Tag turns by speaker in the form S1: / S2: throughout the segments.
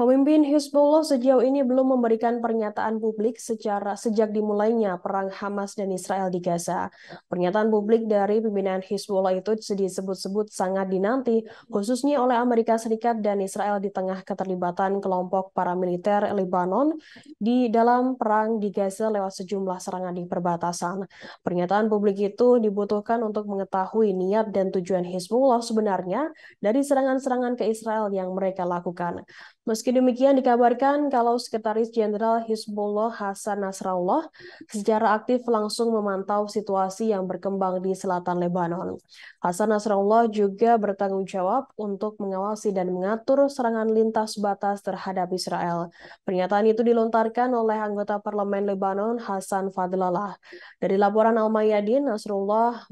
S1: Pemimpin Hezbollah sejauh ini belum memberikan pernyataan publik secara sejak dimulainya perang Hamas dan Israel di Gaza. Pernyataan publik dari pimpinan Hezbollah itu disebut-sebut sangat dinanti, khususnya oleh Amerika Serikat dan Israel di tengah keterlibatan kelompok paramiliter Lebanon di dalam perang di Gaza lewat sejumlah serangan di perbatasan. Pernyataan publik itu dibutuhkan untuk mengetahui niat dan tujuan Hezbollah sebenarnya dari serangan-serangan ke Israel yang mereka lakukan. Meski Meski demikian dikabarkan kalau Sekretaris Jenderal Hizbullah Hasan Nasrallah secara aktif langsung memantau situasi yang berkembang di selatan Lebanon. Hasan Nasrallah juga bertanggung jawab untuk mengawasi dan mengatur serangan lintas batas terhadap Israel. Pernyataan itu dilontarkan oleh anggota parlemen Lebanon Hasan Fadlallah. Dari laporan Al-Mayadin, Nasrullah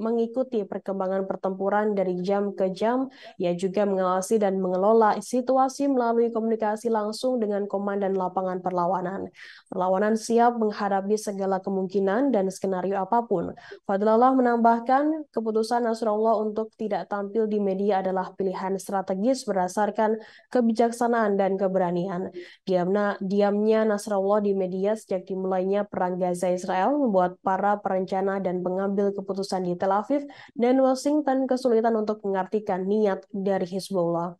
S1: mengikuti perkembangan pertempuran dari jam ke jam. Ia juga mengawasi dan mengelola situasi melalui melalui komunikasi langsung dengan Komandan Lapangan Perlawanan. Perlawanan siap menghadapi segala kemungkinan dan skenario apapun. Fadlallah menambahkan, keputusan Nasrullah untuk tidak tampil di media adalah pilihan strategis berdasarkan kebijaksanaan dan keberanian. Diamna, diamnya Nasrullah di media sejak dimulainya Perang Gaza-Israel membuat para perencana dan pengambil keputusan di Tel Aviv dan Washington kesulitan untuk mengartikan niat dari Hezbollah.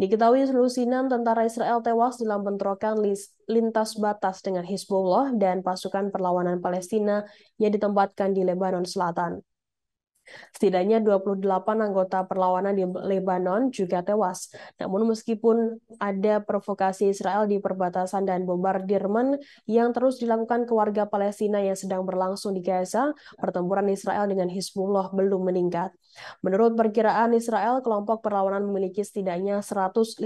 S1: Diketahui lusinan tentara Israel tewas dalam bentrokan lintas batas dengan Hezbollah dan pasukan perlawanan Palestina yang ditempatkan di Lebanon Selatan. Setidaknya 28 anggota perlawanan di Lebanon juga tewas. Namun meskipun ada provokasi Israel di perbatasan dan bombardirmen yang terus dilakukan ke warga Palestina yang sedang berlangsung di Gaza, pertempuran Israel dengan Hizbullah belum meningkat. Menurut perkiraan Israel, kelompok perlawanan memiliki setidaknya 150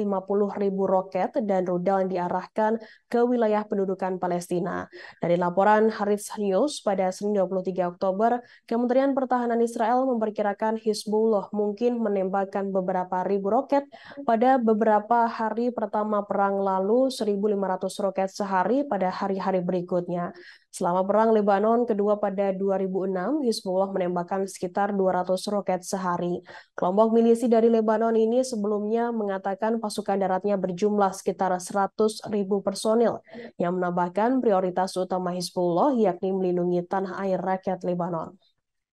S1: ribu roket dan rudal yang diarahkan ke wilayah pendudukan Palestina. Dari laporan Haris News pada Senin 23 Oktober, Kementerian Pertahanan Israel Israel memperkirakan Hizbullah mungkin menembakkan beberapa ribu roket pada beberapa hari pertama perang lalu 1.500 roket sehari pada hari-hari berikutnya. Selama perang Lebanon kedua pada 2006, Hizbullah menembakkan sekitar 200 roket sehari. Kelompok milisi dari Lebanon ini sebelumnya mengatakan pasukan daratnya berjumlah sekitar 100 ribu personil yang menambahkan prioritas utama Hizbullah yakni melindungi tanah air rakyat Lebanon.